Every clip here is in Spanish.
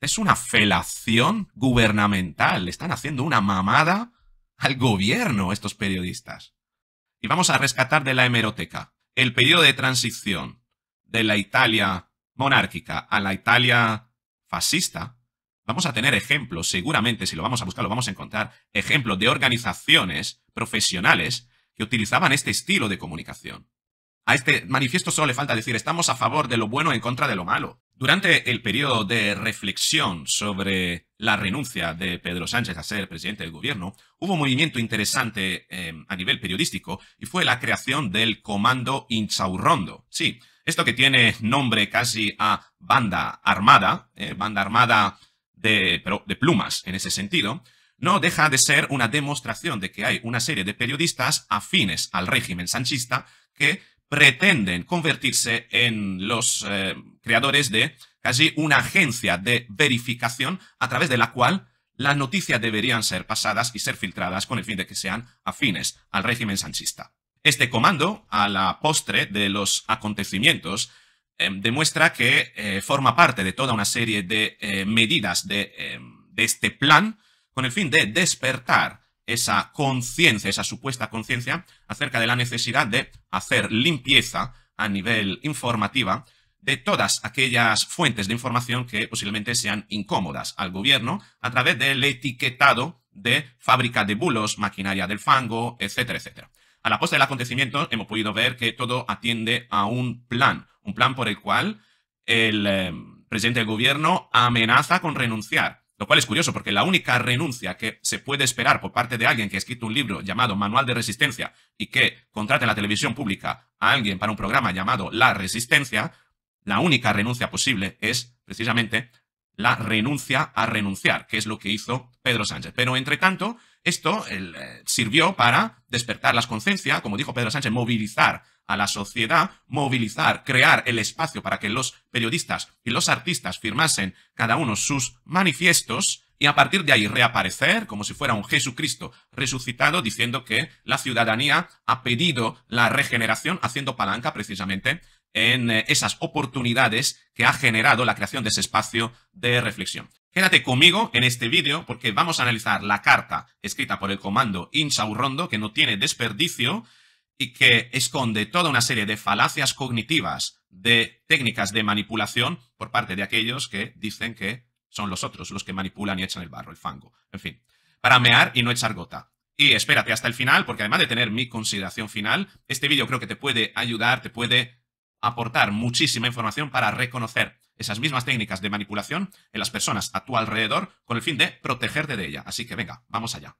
es una felación gubernamental. Le están haciendo una mamada al gobierno estos periodistas. Y vamos a rescatar de la hemeroteca el periodo de transición de la Italia monárquica a la Italia fascista. Vamos a tener ejemplos, seguramente si lo vamos a buscar lo vamos a encontrar, ejemplos de organizaciones profesionales que utilizaban este estilo de comunicación. A este manifiesto solo le falta decir estamos a favor de lo bueno en contra de lo malo. Durante el periodo de reflexión sobre la renuncia de Pedro Sánchez a ser presidente del gobierno, hubo un movimiento interesante eh, a nivel periodístico y fue la creación del Comando Insaurrondo. Sí, esto que tiene nombre casi a banda armada, eh, banda armada de, pero de plumas en ese sentido, no deja de ser una demostración de que hay una serie de periodistas afines al régimen sanchista que pretenden convertirse en los eh, creadores de casi una agencia de verificación a través de la cual las noticias deberían ser pasadas y ser filtradas con el fin de que sean afines al régimen sanchista. Este comando, a la postre de los acontecimientos, eh, demuestra que eh, forma parte de toda una serie de medidas de este plan con el fin de despertar esa conciencia, esa supuesta conciencia, acerca de la necesidad de hacer limpieza a nivel informativa de todas aquellas fuentes de información que posiblemente sean incómodas al gobierno a través del etiquetado de fábrica de bulos, maquinaria del fango, etcétera, etcétera. A la posta del acontecimiento hemos podido ver que todo atiende a un plan, un plan por el cual el eh, presidente del gobierno amenaza con renunciar lo cual es curioso porque la única renuncia que se puede esperar por parte de alguien que ha escrito un libro llamado Manual de Resistencia y que contrata en la televisión pública a alguien para un programa llamado La Resistencia, la única renuncia posible es precisamente la renuncia a renunciar, que es lo que hizo Pedro Sánchez. Pero entre tanto, esto eh, sirvió para despertar las conciencias, como dijo Pedro Sánchez, movilizar a la sociedad, movilizar, crear el espacio para que los periodistas y los artistas firmasen cada uno sus manifiestos y a partir de ahí reaparecer como si fuera un Jesucristo resucitado diciendo que la ciudadanía ha pedido la regeneración haciendo palanca precisamente en eh, esas oportunidades que ha generado la creación de ese espacio de reflexión. Quédate conmigo en este vídeo porque vamos a analizar la carta escrita por el comando Insaurrondo que no tiene desperdicio y que esconde toda una serie de falacias cognitivas, de técnicas de manipulación por parte de aquellos que dicen que son los otros los que manipulan y echan el barro, el fango. En fin, para mear y no echar gota. Y espérate hasta el final, porque además de tener mi consideración final, este vídeo creo que te puede ayudar, te puede aportar muchísima información para reconocer esas mismas técnicas de manipulación en las personas a tu alrededor con el fin de protegerte de ella. Así que venga, vamos allá.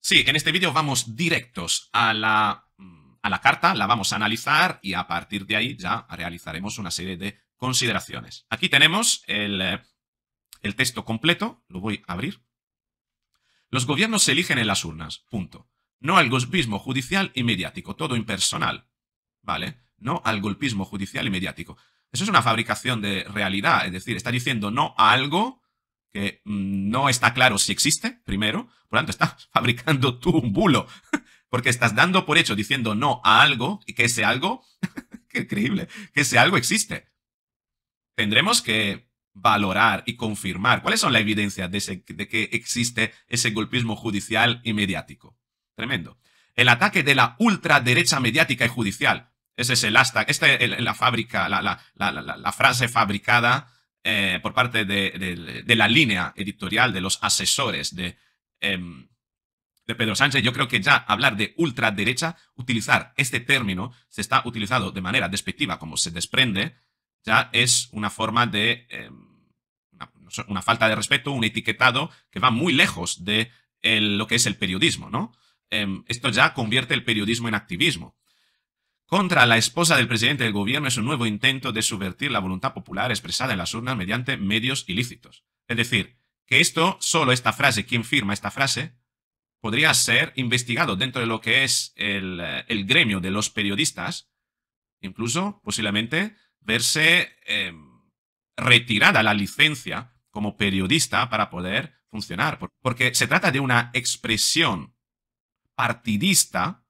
Sí, en este vídeo vamos directos a la, carta, la vamos a analizar y a partir de ahí ya realizaremos una serie de consideraciones. Aquí tenemos el texto completo, lo voy a abrir. Los gobiernos se eligen en las urnas, punto. No al golpismo judicial y mediático, todo impersonal. ¿Vale? No al golpismo judicial y mediático. Eso es una fabricación de realidad, es decir, está diciendo no a algo que mm, no está claro si existe, primero, por lo tanto estás fabricando tú un bulo, porque estás dando por hecho diciendo no a algo y que ese algo, qué increíble, que ese algo existe. Tendremos que valorar y confirmar cuáles son las evidencias de que existe ese golpismo judicial y mediático. Tremendo. El ataque de la ultraderecha mediática y judicial. Ese es el hashtag, esta es la fábrica, la, frase fabricada eh, por parte de, la línea editorial de los asesores em, de, Pedro Sánchez. Yo creo que ya hablar de ultraderecha, utilizar este término, se está utilizando de manera despectiva como se desprende, ya es una forma de... Em, una, falta de respeto, un etiquetado que va muy lejos de lo que es el periodismo, ¿no? Em, esto ya convierte el periodismo en activismo. Contra la esposa del presidente del gobierno es un nuevo intento de subvertir la voluntad popular expresada en las urnas mediante medios ilícitos. Es decir, que esto, solo esta frase, quien firma esta frase, podría ser investigado dentro de lo que es el, gremio de los periodistas, incluso posiblemente verse em, retirada la licencia como periodista para poder funcionar, porque se trata de una expresión partidista,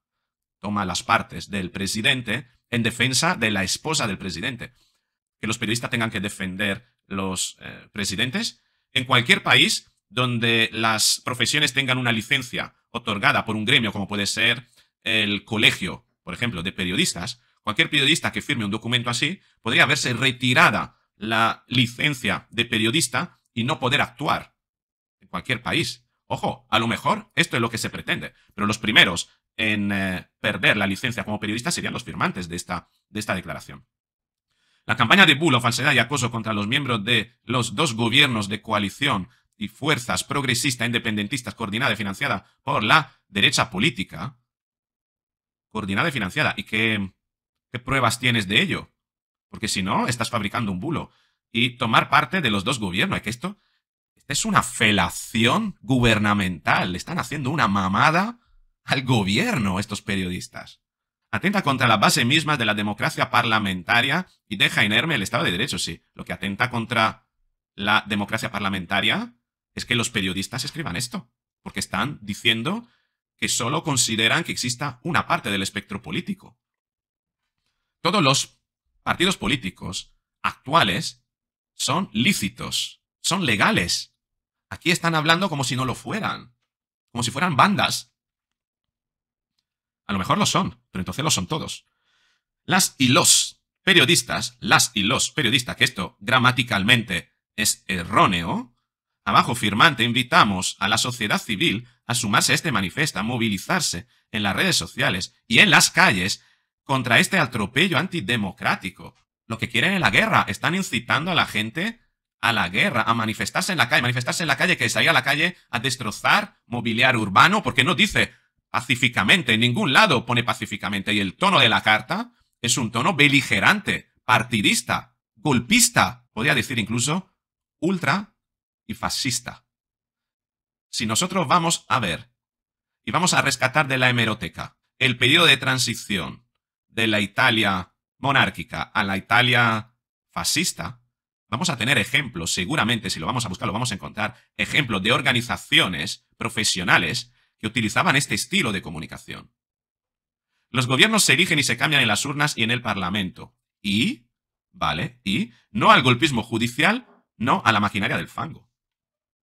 toma las partes del presidente en defensa de la esposa del presidente. Que los periodistas tengan que defender los eh, presidentes. En cualquier país donde las profesiones tengan una licencia otorgada por un gremio, como puede ser el colegio, por ejemplo, de periodistas, cualquier periodista que firme un documento así podría verse retirada la licencia de periodista y no poder actuar en cualquier país. Ojo, a lo mejor esto es lo que se pretende, pero los primeros en eh, perder la licencia como periodista serían los firmantes de esta, de esta declaración. La campaña de bulo, falsedad y acoso contra los miembros de los dos gobiernos de coalición y fuerzas progresistas independentistas coordinada y financiada por la derecha política, coordinada y financiada, ¿y qué, pruebas tienes de ello? Porque si no, estás fabricando un bulo. Y tomar parte de los dos gobiernos, que esto esta es una felación gubernamental. Le están haciendo una mamada al gobierno estos periodistas. Atenta contra la base misma de la democracia parlamentaria y deja inerme el Estado de Derecho, sí. Lo que atenta contra la democracia parlamentaria es que los periodistas escriban esto, porque están diciendo que solo consideran que exista una parte del espectro político. Todos los partidos políticos actuales son lícitos son legales. Aquí están hablando como si no lo fueran, como si fueran bandas. A lo mejor lo son, pero entonces lo son todos. Las y los periodistas, las y los periodistas, que esto gramaticalmente es erróneo, abajo firmante invitamos a la sociedad civil a sumarse a este manifiesto, a movilizarse en las redes sociales y en las calles contra este atropello antidemocrático. Lo que quieren es la guerra, están incitando a la gente a la guerra, a manifestarse en la calle, manifestarse en la calle, que salía a la calle a destrozar mobiliario urbano, porque no dice pacíficamente, en ningún lado pone pacíficamente, y el tono de la carta es un tono beligerante, partidista, golpista, podría decir incluso ultra y fascista. Si nosotros vamos a ver y vamos a rescatar de la hemeroteca el periodo de transición de la Italia monárquica a la Italia fascista, Vamos a tener ejemplos, seguramente, si lo vamos a buscar, lo vamos a encontrar, ejemplos de organizaciones profesionales que utilizaban este estilo de comunicación. Los gobiernos se erigen y se cambian en las urnas y en el Parlamento. Y, vale, y no al golpismo judicial, no a la maquinaria del fango.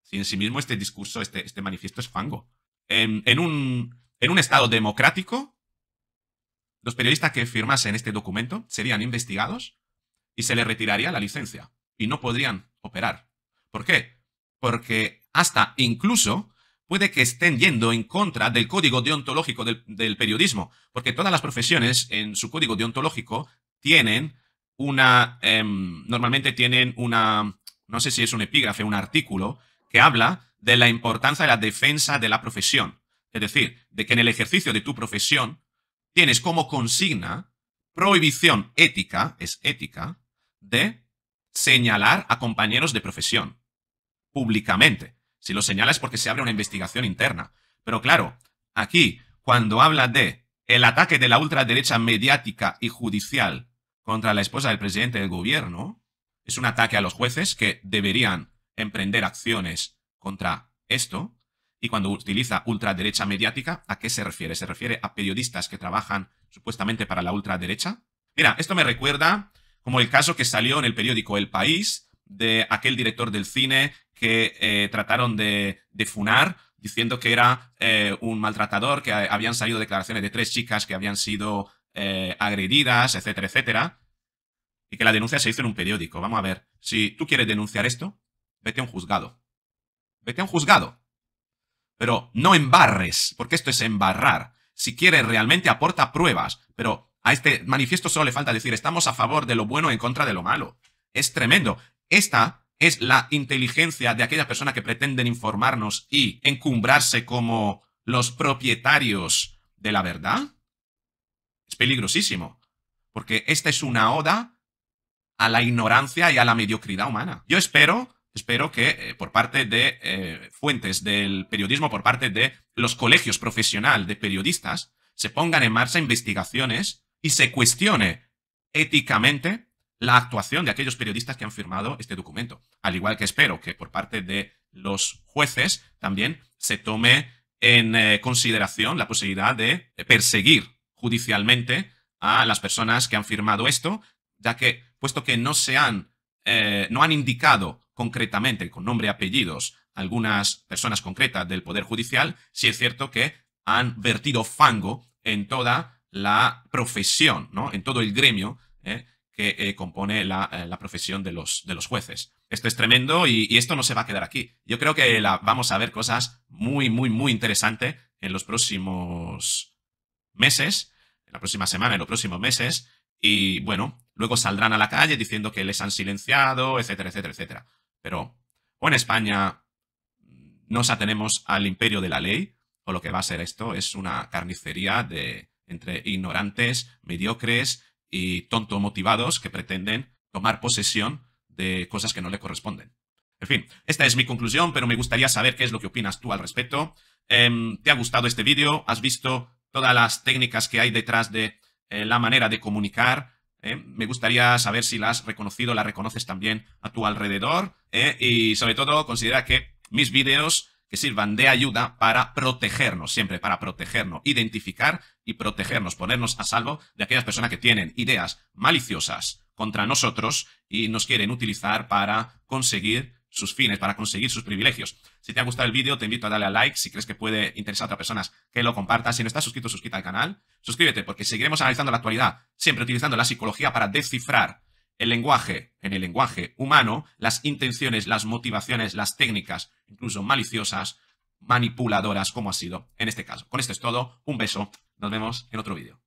Si en sí mismo este discurso, este, este manifiesto es fango. En, un, en un estado democrático, los periodistas que firmasen este documento serían investigados y se les retiraría la licencia y no podrían operar. ¿Por qué? Porque hasta incluso puede que estén yendo en contra del código deontológico del, periodismo, porque todas las profesiones en su código deontológico tienen una... Em, normalmente tienen una... no sé si es un epígrafe, un artículo que habla de la importancia de la defensa de la profesión. Es decir, de que en el ejercicio de tu profesión tienes como consigna prohibición ética, es ética, de señalar a compañeros de profesión, públicamente. Si lo señala es porque se abre una investigación interna. Pero claro, aquí, cuando habla de el ataque de la ultraderecha mediática y judicial contra la esposa del presidente del gobierno, es un ataque a los jueces que deberían emprender acciones contra esto. Y cuando utiliza ultraderecha mediática, ¿a qué se refiere? ¿Se refiere a periodistas que trabajan supuestamente para la ultraderecha? Mira, esto me recuerda como el caso que salió en el periódico El País de aquel director del cine que eh, trataron de, de, funar diciendo que era eh, un maltratador, que habían salido declaraciones de tres chicas que habían sido eh, agredidas, etcétera, etcétera, y que la denuncia se hizo en un periódico. Vamos a ver, si tú quieres denunciar esto, vete a un juzgado. Vete a un juzgado. Pero no embarres, porque esto es embarrar. Si quieres realmente aporta pruebas, pero a este manifiesto solo le falta decir estamos a favor de lo bueno en contra de lo malo. Es tremendo. Esta es la inteligencia de aquella persona que pretenden informarnos y encumbrarse como los propietarios de la verdad. Es peligrosísimo, porque esta es una oda a la ignorancia y a la mediocridad humana. Yo espero, espero que eh, por parte de eh, fuentes del periodismo, por parte de los colegios profesional de periodistas, se pongan en marcha investigaciones y se cuestione éticamente la actuación de aquellos periodistas que han firmado este documento. Al igual que espero que por parte de los jueces también se tome en eh, consideración la posibilidad de perseguir judicialmente a las personas que han firmado esto, ya que, puesto que no se han, eh, no han indicado concretamente con nombre y apellidos algunas personas concretas del Poder Judicial, sí es cierto que han vertido fango en toda la profesión, ¿no? En todo el gremio ¿eh? que eh, compone eh, la, profesión de los, de los jueces. Esto es tremendo y, esto no se va a quedar aquí. Yo creo que vamos a ver cosas muy, muy, muy interesantes en los próximos meses, en la próxima semana, en los próximos meses. Y bueno, luego saldrán a la calle diciendo que les han silenciado, etcétera, etcétera, etcétera. Pero o en España nos atenemos al imperio de la ley, o lo que va a ser esto es una carnicería de, entre ignorantes, mediocres y tonto motivados que pretenden tomar posesión de cosas que no le corresponden. En fin, esta es mi conclusión, pero me gustaría saber qué es lo que opinas tú al respecto. Em, ¿Te ha gustado este vídeo? ¿Has visto todas las técnicas que hay detrás de eh, la manera de comunicar? Eh, me gustaría saber si la has reconocido, la reconoces también a tu alrededor. Eh, y sobre todo, considera que mis vídeos que sirvan de ayuda para protegernos, siempre para protegernos, identificar y protegernos, ponernos a salvo de aquellas personas que tienen ideas maliciosas contra nosotros y nos quieren utilizar para conseguir sus fines, para conseguir sus privilegios. Si te ha gustado el vídeo, te invito a darle a like. Si crees que puede interesar a otras personas, que lo compartas. Si no estás suscrito, suscríbete al canal. Suscríbete porque seguiremos analizando la actualidad, siempre utilizando la psicología para descifrar el lenguaje, en el lenguaje humano, las intenciones, las motivaciones, las técnicas, incluso maliciosas, manipuladoras, como ha sido en este caso. Con esto es todo, un beso, nos vemos en otro vídeo.